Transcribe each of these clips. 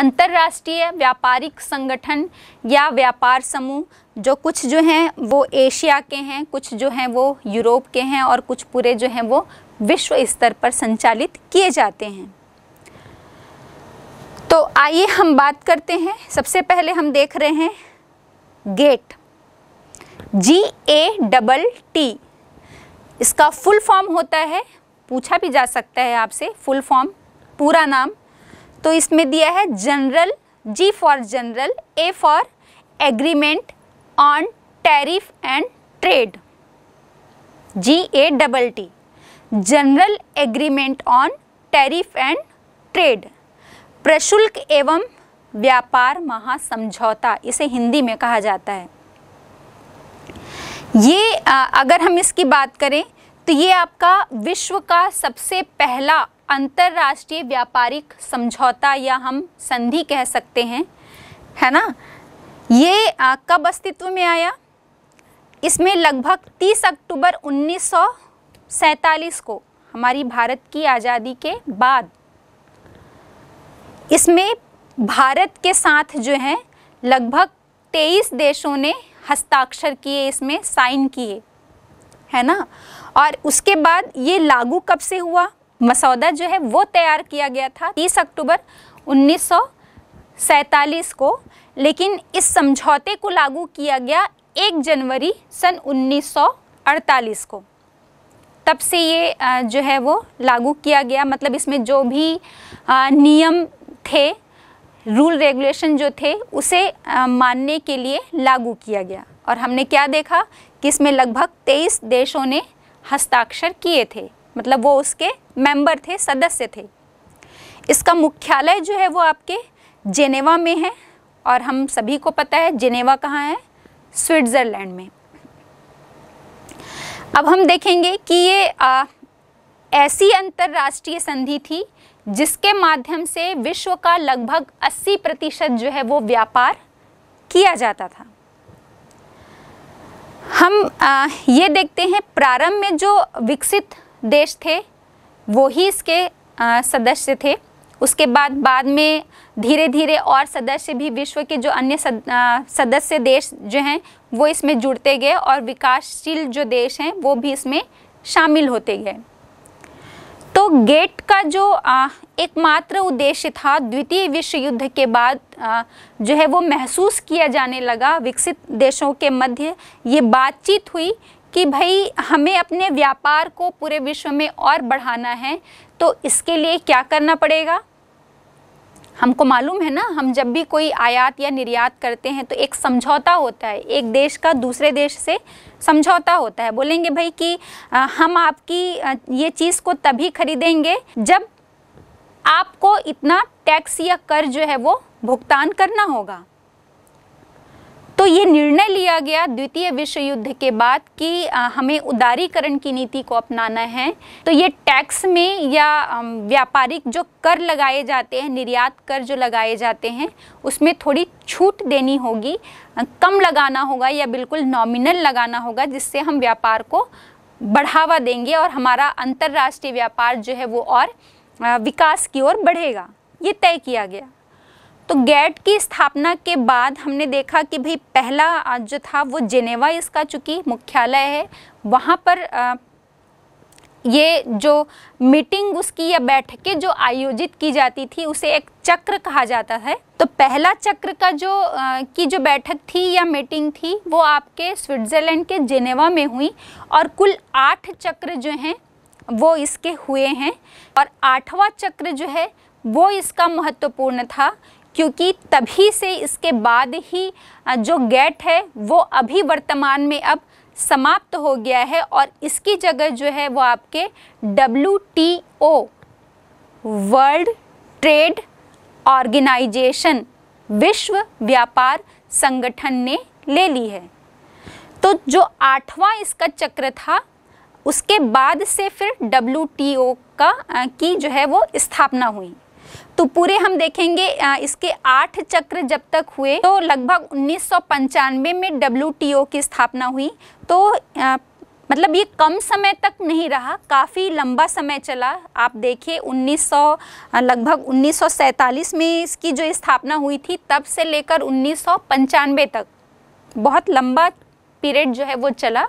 अंतर्राष्ट्रीय व्यापारिक संगठन या व्यापार समूह जो कुछ जो हैं वो एशिया के हैं कुछ जो हैं वो यूरोप के हैं और कुछ पूरे जो हैं वो विश्व स्तर पर संचालित किए जाते हैं तो आइए हम बात करते हैं सबसे पहले हम देख रहे हैं GATT G A double T इसका फुल फॉर्म होता है पूछा भी जा सकता है आपसे फुल फॉर्म पूरा नाम तो इसमें दिया है general G for general A for agreement on tariff and trade G A double T general agreement on tariff and trade प्रशुल्क एवं व्यापार महासमझौता इसे हिंदी में कहा जाता है ये अगर हम इसकी बात करें तो ये आपका विश्व का सबसे पहला अंतर्राष्ट्रीय व्यापारिक समझौता या हम संधि कह सकते हैं है ना ये आ, कब अस्तित्व में आया इसमें लगभग 30 अक्टूबर उन्नीस को हमारी भारत की आज़ादी के बाद इसमें भारत के साथ जो है लगभग 23 देशों ने हस्ताक्षर किए इसमें साइन किए है ना और उसके बाद ये लागू कब से हुआ मसौदा जो है वो तैयार किया गया था तीस अक्टूबर उन्नीस को लेकिन इस समझौते को लागू किया गया एक जनवरी सन 1948 को तब से ये जो है वो लागू किया गया मतलब इसमें जो भी नियम थे रूल रेगुलेशन जो थे उसे मानने के लिए लागू किया गया और हमने क्या देखा कि इसमें लगभग 23 देशों ने हस्ताक्षर किए थे मतलब वो उसके मेंबर थे सदस्य थे इसका मुख्यालय जो है वो आपके जेनेवा में है और हम सभी को पता है जेनेवा कहाँ है स्विट्ज़रलैंड में अब हम देखेंगे कि ये आ, ऐसी अंतर्राष्ट्रीय संधि थी जिसके माध्यम से विश्व का लगभग 80 प्रतिशत जो है वो व्यापार किया जाता था हम आ, ये देखते हैं प्रारंभ में जो विकसित देश थे वो ही इसके सदस्य थे उसके बाद बाद में धीरे धीरे और सदस्य भी विश्व के जो अन्य सद, आ, सदस्य देश जो हैं वो इसमें जुड़ते गए और विकासशील जो देश हैं वो भी इसमें शामिल होते गए तो गेट का जो एकमात्र उद्देश्य था द्वितीय विश्व युद्ध के बाद आ, जो है वो महसूस किया जाने लगा विकसित देशों के मध्य ये बातचीत हुई कि भाई हमें अपने व्यापार को पूरे विश्व में और बढ़ाना है तो इसके लिए क्या करना पड़ेगा हमको मालूम है ना हम जब भी कोई आयात या निर्यात करते हैं तो एक समझौता होता है एक देश का दूसरे देश से समझौता होता है बोलेंगे भाई कि हम आपकी ये चीज़ को तभी खरीदेंगे जब आपको इतना टैक्स या कर जो है वो भुगतान करना होगा तो ये निर्णय लिया गया द्वितीय विश्व युद्ध के बाद कि हमें उदारीकरण की नीति को अपनाना है तो ये टैक्स में या व्यापारिक जो कर लगाए जाते हैं निर्यात कर जो लगाए जाते हैं उसमें थोड़ी छूट देनी होगी कम लगाना होगा या बिल्कुल नॉमिनल लगाना होगा जिससे हम व्यापार को बढ़ावा देंगे और हमारा अंतर्राष्ट्रीय व्यापार जो है वो और विकास की ओर बढ़ेगा ये तय किया गया तो गैट की स्थापना के बाद हमने देखा कि भाई पहला जो था वो जेनेवा इसका चूँकि मुख्यालय है वहाँ पर आ, ये जो मीटिंग उसकी या बैठकें जो आयोजित की जाती थी उसे एक चक्र कहा जाता है तो पहला चक्र का जो आ, की जो बैठक थी या मीटिंग थी वो आपके स्विट्ज़रलैंड के जेनेवा में हुई और कुल आठ चक्र जो हैं वो इसके हुए हैं और आठवां चक्र जो है वो इसका महत्वपूर्ण था क्योंकि तभी से इसके बाद ही जो गेट है वो अभी वर्तमान में अब समाप्त हो गया है और इसकी जगह जो है वो आपके W T O world trade organisation विश्व व्यापार संगठन ने ले ली है तो जो आठवां इसका चक्र था उसके बाद से फिर डब्ल्यू टी ओ का की जो है वो स्थापना हुई तो पूरे हम देखेंगे इसके आठ चक्र जब तक हुए तो लगभग उन्नीस में डब्ल्यू की स्थापना हुई तो मतलब ये कम समय तक नहीं रहा काफ़ी लंबा समय चला आप देखिए 1900 लगभग 1947 में इसकी जो स्थापना हुई थी तब से लेकर उन्नीस तक बहुत लंबा पीरियड जो है वो चला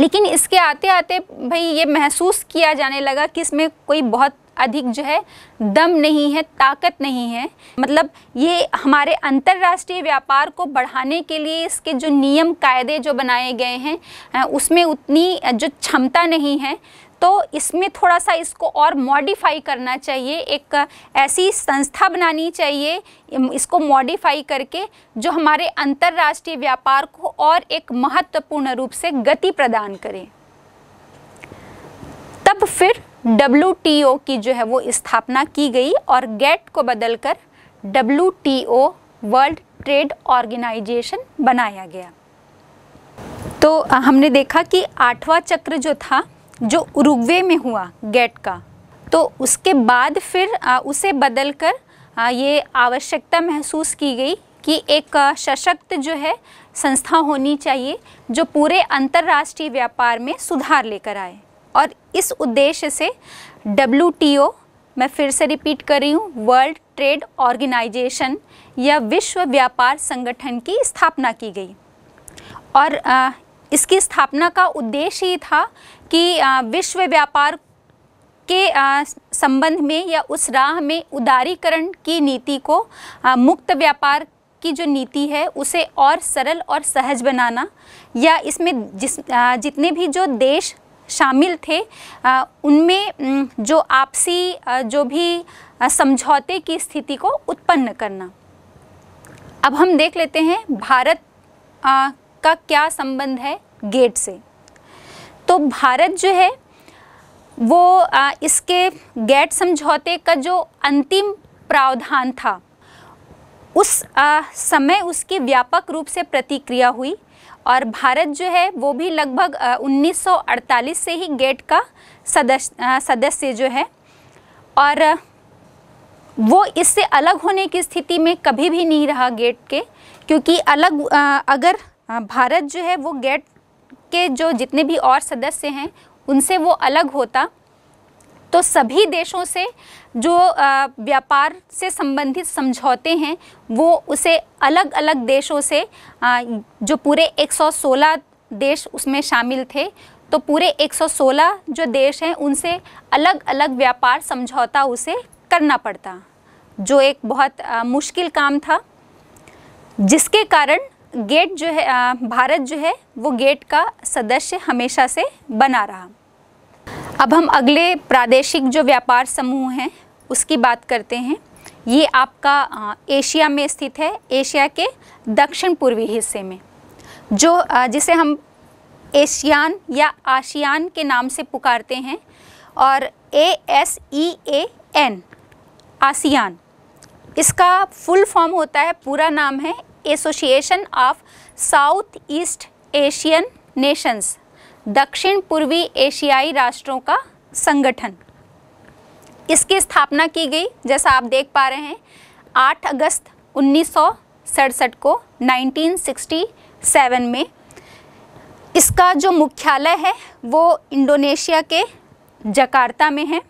लेकिन इसके आते आते भाई ये महसूस किया जाने लगा कि इसमें कोई बहुत अधिक जो है दम नहीं है ताकत नहीं है मतलब ये हमारे अंतर्राष्ट्रीय व्यापार को बढ़ाने के लिए इसके जो नियम कायदे जो बनाए गए हैं उसमें उतनी जो क्षमता नहीं है तो इसमें थोड़ा सा इसको और मॉडिफाई करना चाहिए एक ऐसी संस्था बनानी चाहिए इसको मॉडिफाई करके जो हमारे अंतर्राष्ट्रीय व्यापार को और एक महत्वपूर्ण रूप से गति प्रदान करे तब फिर डब्ल्यू की जो है वो स्थापना की गई और गेट को बदलकर डब्ल्यू वर्ल्ड ट्रेड ऑर्गेनाइजेशन बनाया गया तो हमने देखा कि आठवां चक्र जो था जो उरुग्वे में हुआ गेट का तो उसके बाद फिर उसे बदलकर ये आवश्यकता महसूस की गई कि एक सशक्त जो है संस्था होनी चाहिए जो पूरे अंतर्राष्ट्रीय व्यापार में सुधार लेकर आए और इस उद्देश्य से डब्ल्यू मैं फिर से रिपीट कर रही हूँ वर्ल्ड ट्रेड ऑर्गेनाइजेशन या विश्व व्यापार संगठन की स्थापना की गई और आ, इसकी स्थापना का उद्देश्य ही था कि आ, विश्व व्यापार के आ, संबंध में या उस राह में उदारीकरण की नीति को मुक्त व्यापार की जो नीति है उसे और सरल और सहज बनाना या इसमें जिस जितने भी जो देश शामिल थे उनमें जो आपसी जो भी समझौते की स्थिति को उत्पन्न करना अब हम देख लेते हैं भारत का क्या संबंध है गेट से तो भारत जो है वो इसके गेट समझौते का जो अंतिम प्रावधान था उस समय उसकी व्यापक रूप से प्रतिक्रिया हुई और भारत जो है वो भी लगभग 1948 से ही गेट का सदस्य सदस्य जो है और वो इससे अलग होने की स्थिति में कभी भी नहीं रहा गेट के क्योंकि अलग अगर भारत जो है वो गेट के जो जितने भी और सदस्य हैं उनसे वो अलग होता तो सभी देशों से जो व्यापार से संबंधित समझौते हैं वो उसे अलग अलग देशों से जो पूरे 116 देश उसमें शामिल थे तो पूरे 116 जो देश हैं उनसे अलग अलग व्यापार समझौता उसे करना पड़ता जो एक बहुत मुश्किल काम था जिसके कारण गेट जो है भारत जो है वो गेट का सदस्य हमेशा से बना रहा अब हम अगले प्रादेशिक जो व्यापार समूह हैं उसकी बात करते हैं ये आपका एशिया में स्थित है एशिया के दक्षिण पूर्वी हिस्से में जो जिसे हम एशियान या आशियान के नाम से पुकारते हैं और A S E A N ASEAN इसका फुल फॉर्म होता है पूरा नाम है association of south east Asian nations दक्षिण पूर्वी एशियाई राष्ट्रों का संगठन इसकी स्थापना की गई जैसा आप देख पा रहे हैं 8 अगस्त उन्नीस को 1967 में इसका जो मुख्यालय है वो इंडोनेशिया के जकार्ता में है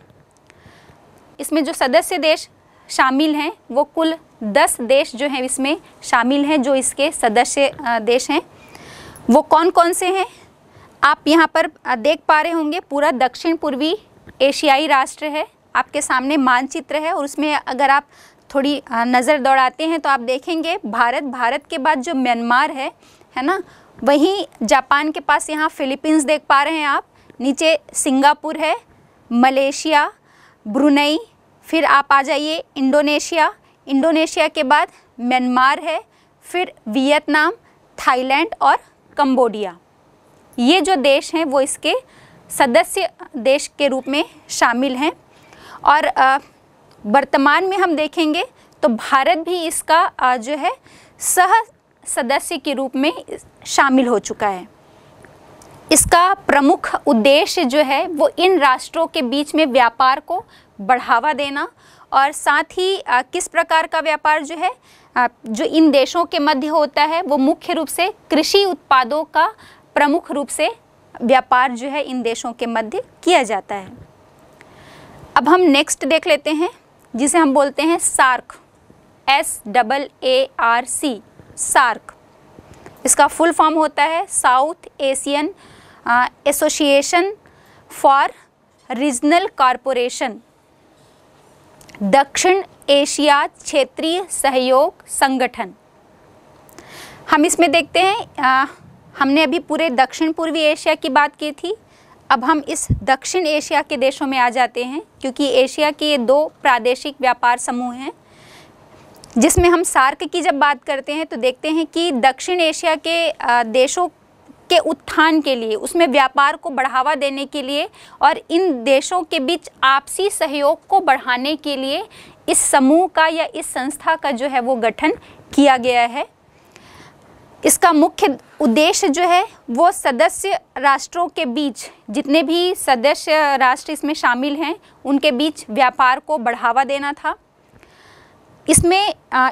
इसमें जो सदस्य देश शामिल हैं वो कुल 10 देश जो हैं इसमें शामिल हैं जो इसके सदस्य देश हैं वो कौन कौन से हैं आप यहाँ पर देख पा रहे होंगे पूरा दक्षिण पूर्वी एशियाई राष्ट्र है आपके सामने मानचित्र है और उसमें अगर आप थोड़ी नज़र दौड़ाते हैं तो आप देखेंगे भारत भारत के बाद जो म्यांमार है है ना वहीं जापान के पास यहाँ फिलीपींस देख पा रहे हैं आप नीचे सिंगापुर है मलेशिया ब्रुनई फिर आप आ जाइए इंडोनेशिया इंडोनेशिया के बाद म्यांमार है फिर वियतनाम थाईलैंड और कंबोडिया ये जो देश हैं वो इसके सदस्य देश के रूप में शामिल हैं और वर्तमान में हम देखेंगे तो भारत भी इसका जो है सह सदस्य के रूप में शामिल हो चुका है इसका प्रमुख उद्देश्य जो है वो इन राष्ट्रों के बीच में व्यापार को बढ़ावा देना और साथ ही किस प्रकार का व्यापार जो है जो इन देशों के मध्य होता है वो मुख्य रूप से कृषि उत्पादों का प्रमुख रूप से व्यापार जो है इन देशों के मध्य किया जाता है अब हम नेक्स्ट देख लेते हैं जिसे हम बोलते हैं SAARC S double A R C SAARC इसका फुल फॉर्म होता है south Asian association for regional corporation दक्षिण एशिया क्षेत्रीय सहयोग संगठन हम इसमें देखते हैं हमने अभी पूरे दक्षिण पूर्वी एशिया की बात की थी अब हम इस दक्षिण एशिया के देशों में आ जाते हैं क्योंकि एशिया के ये दो प्रादेशिक व्यापार समूह हैं जिसमें हम सार्क की जब बात करते हैं तो देखते हैं कि दक्षिण एशिया के देशों के उत्थान के लिए उसमें व्यापार को बढ़ावा देने के लिए और इन देशों के बीच आपसी सहयोग को बढ़ाने के लिए इस समूह का या इस संस्था का जो है वो गठन किया गया है इसका मुख्य उद्देश्य जो है वो सदस्य राष्ट्रों के बीच जितने भी सदस्य राष्ट्र इसमें शामिल हैं उनके बीच व्यापार को बढ़ावा देना था इसमें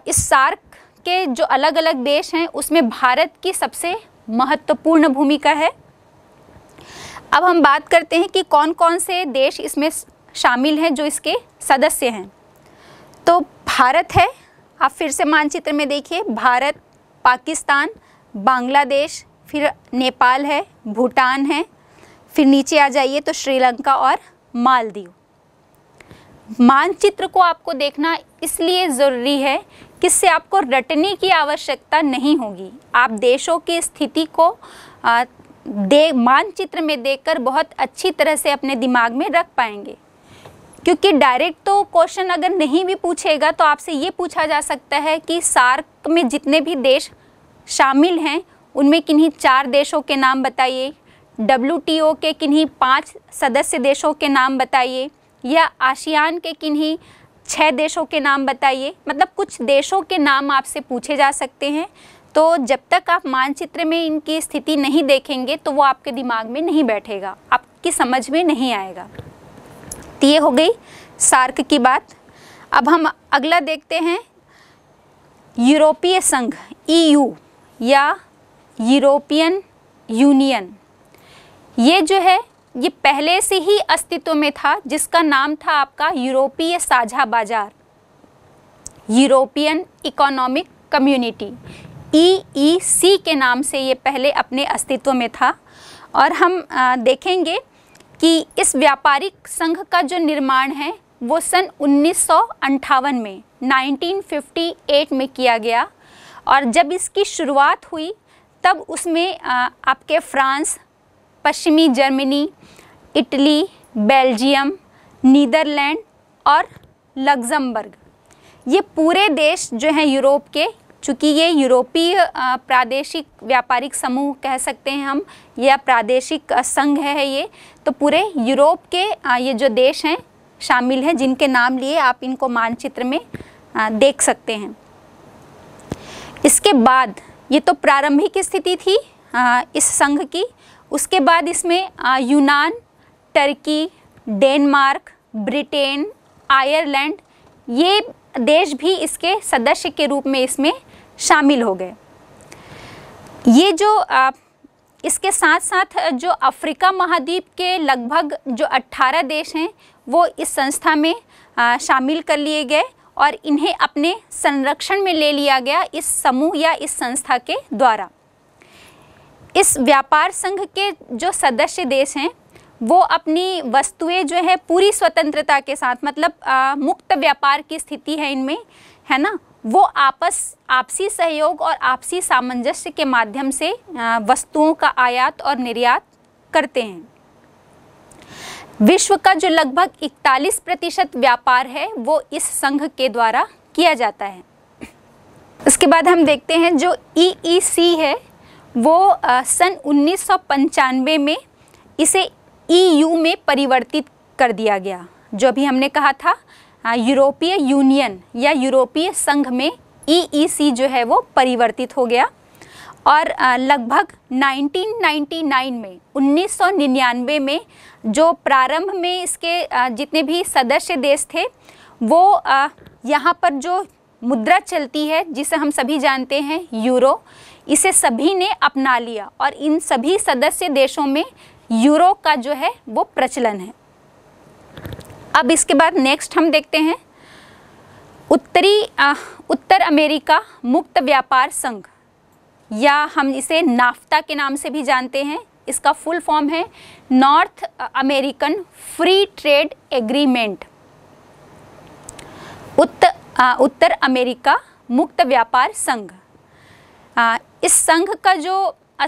इस सार्क के जो अलग अलग देश हैं उसमें भारत की सबसे महत्वपूर्ण भूमिका है अब हम बात करते हैं कि कौन कौन से देश इसमें शामिल हैं जो इसके सदस्य हैं तो भारत है आप फिर से मानचित्र में देखिए भारत पाकिस्तान बांग्लादेश फिर नेपाल है भूटान है फिर नीचे आ जाइए तो श्रीलंका और मालदीव मानचित्र को आपको देखना इसलिए ज़रूरी है किससे आपको रटने की आवश्यकता नहीं होगी आप देशों की स्थिति को दे मानचित्र में देखकर बहुत अच्छी तरह से अपने दिमाग में रख पाएंगे क्योंकि डायरेक्ट तो क्वेश्चन अगर नहीं भी पूछेगा तो आपसे ये पूछा जा सकता है कि सार्क में जितने भी देश शामिल हैं उनमें किन्हीं चार देशों के नाम बताइए डब्ल्यू के किन्हीं पाँच सदस्य देशों के नाम बताइए या आशियान के किन्हीं छः देशों के नाम बताइए मतलब कुछ देशों के नाम आपसे पूछे जा सकते हैं तो जब तक आप मानचित्र में इनकी स्थिति नहीं देखेंगे तो वो आपके दिमाग में नहीं बैठेगा आपकी समझ में नहीं आएगा तो ये हो गई सार्क की बात अब हम अगला देखते हैं यूरोपीय संघ ईयू e या यूरोपियन यूनियन ये जो है ये पहले से ही अस्तित्व में था जिसका नाम था आपका यूरोपीय साझा बाजार European economic community E e e के नाम से ये पहले अपने अस्तित्व में था और हम देखेंगे कि इस व्यापारिक संघ का जो निर्माण है वो सन उन्नीस में 1958 में किया गया और जब इसकी शुरुआत हुई तब उसमें आपके फ्रांस पश्चिमी जर्मनी इटली बेल्जियम नीदरलैंड और लग्जमबर्ग ये पूरे देश जो हैं यूरोप के चूँकि ये यूरोपीय प्रादेशिक व्यापारिक समूह कह सकते हैं हम या प्रादेशिक संघ है ये तो पूरे यूरोप के ये जो देश हैं शामिल हैं जिनके नाम लिए आप इनको मानचित्र में देख सकते हैं इसके बाद ये तो प्रारंभिक स्थिति थी इस संघ की उसके बाद इसमें यूनान टर्की डेनमार्क ब्रिटेन आयरलैंड ये देश भी इसके सदस्य के रूप में इसमें शामिल हो गए ये जो आ, इसके साथ साथ जो अफ्रीका महाद्वीप के लगभग जो 18 देश हैं वो इस संस्था में आ, शामिल कर लिए गए और इन्हें अपने संरक्षण में ले लिया गया इस समूह या इस संस्था के द्वारा इस व्यापार संघ के जो सदस्य देश हैं वो अपनी वस्तुएं जो है पूरी स्वतंत्रता के साथ मतलब आ, मुक्त व्यापार की स्थिति है इनमें है ना वो आपस आपसी सहयोग और आपसी सामंजस्य के माध्यम से वस्तुओं का आयात और निर्यात करते हैं विश्व का जो लगभग 41 प्रतिशत व्यापार है वो इस संघ के द्वारा किया जाता है उसके बाद हम देखते हैं जो ई e e है वो सन उन्नीस में इसे ई e में परिवर्तित कर दिया गया जो अभी हमने कहा था हाँ, यूरोपीय यूनियन या यूरोपीय संघ में ईईसी e e जो है वो परिवर्तित हो गया और लगभग 1999 में 1999 में जो प्रारंभ में इसके जितने भी सदस्य देश थे वो यहाँ पर जो मुद्रा चलती है जिसे हम सभी जानते हैं यूरो इसे सभी ने अपना लिया और इन सभी सदस्य देशों में यूरो का जो है वो प्रचलन है अब इसके बाद नेक्स्ट हम देखते हैं उत्तरी आ, उत्तर अमेरिका मुक्त व्यापार संघ या हम इसे नाफ्ता के नाम से भी जानते हैं इसका फुल फॉर्म है north American free trade agreement उत्तर उत्तर अमेरिका मुक्त व्यापार संघ इस संघ का जो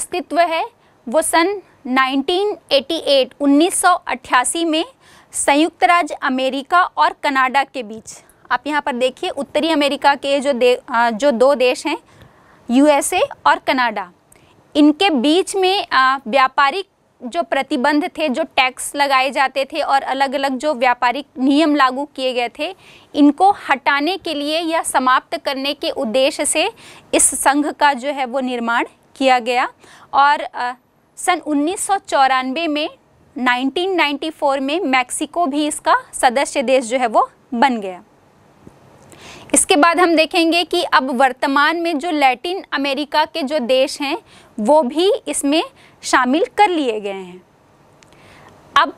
अस्तित्व है वो सन 1988 1988 में संयुक्त राज्य अमेरिका और कनाडा के बीच आप यहाँ पर देखिए उत्तरी अमेरिका के जो दे जो दो देश हैं यूएसए और कनाडा इनके बीच में व्यापारिक जो प्रतिबंध थे जो टैक्स लगाए जाते थे और अलग अलग जो व्यापारिक नियम लागू किए गए थे इनको हटाने के लिए या समाप्त करने के उद्देश्य से इस संघ का जो है वो निर्माण किया गया और सन उन्नीस में 1994 में मैक्सिको भी इसका सदस्य देश जो है वो बन गया इसके बाद हम देखेंगे कि अब वर्तमान में जो लैटिन अमेरिका के जो देश हैं वो भी इसमें शामिल कर लिए गए हैं अब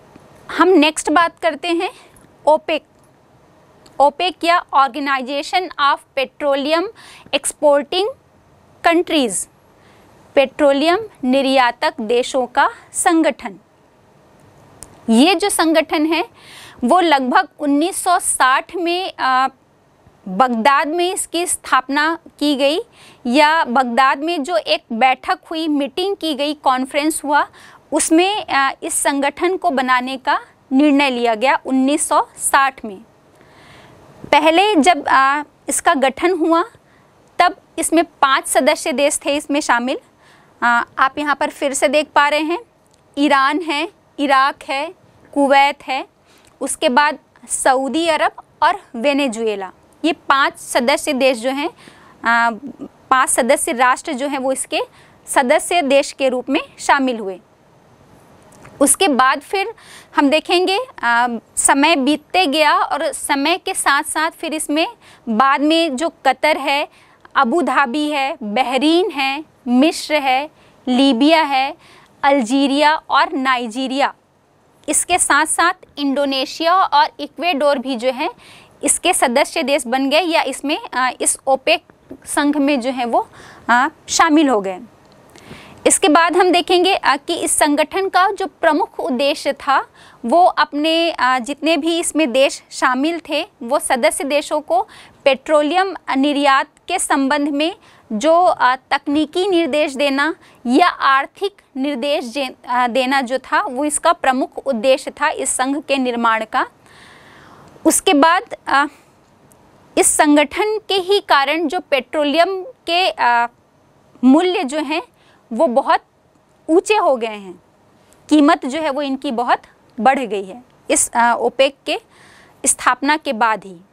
हम नेक्स्ट बात करते हैं ओपेक ओपेक या organisation of petroleum exporting countries petroleum निर्यातक देशों का संगठन ये जो संगठन है वो लगभग 1960 में बगदाद में इसकी स्थापना की गई या बगदाद में जो एक बैठक हुई मीटिंग की गई कॉन्फ्रेंस हुआ उसमें इस संगठन को बनाने का निर्णय लिया गया 1960 में पहले जब इसका गठन हुआ तब इसमें पांच सदस्य देश थे इसमें शामिल आप यहाँ पर फिर से देख पा रहे हैं ईरान है इराक है कुवैत है उसके बाद सऊदी अरब और वेनेजुएला ये पांच सदस्य देश जो हैं पांच सदस्य राष्ट्र जो हैं वो इसके सदस्य देश के रूप में शामिल हुए उसके बाद फिर हम देखेंगे आ, समय बीतते गया और समय के साथ साथ फिर इसमें बाद में जो कतर है अबू धाबी है बहरीन है मिस्र है लीबिया है अल्जीरिया और नाइजीरिया इसके साथ साथ इंडोनेशिया और इक्वेडोर भी जो है इसके सदस्य देश बन गए या इसमें इस ओपेक संघ में जो है वो शामिल हो गए इसके बाद हम देखेंगे कि इस संगठन का जो प्रमुख उद्देश्य था वो अपने जितने भी इसमें देश शामिल थे वो सदस्य देशों को पेट्रोलियम निर्यात के संबंध में जो तकनीकी निर्देश देना या आर्थिक निर्देश देना जो था वो इसका प्रमुख उद्देश्य था इस संघ के निर्माण का उसके बाद इस संगठन के ही कारण जो पेट्रोलियम के मूल्य जो हैं वो बहुत ऊँचे हो गए हैं कीमत जो है वो इनकी बहुत बढ़ गई है इस ओपेक के स्थापना के बाद ही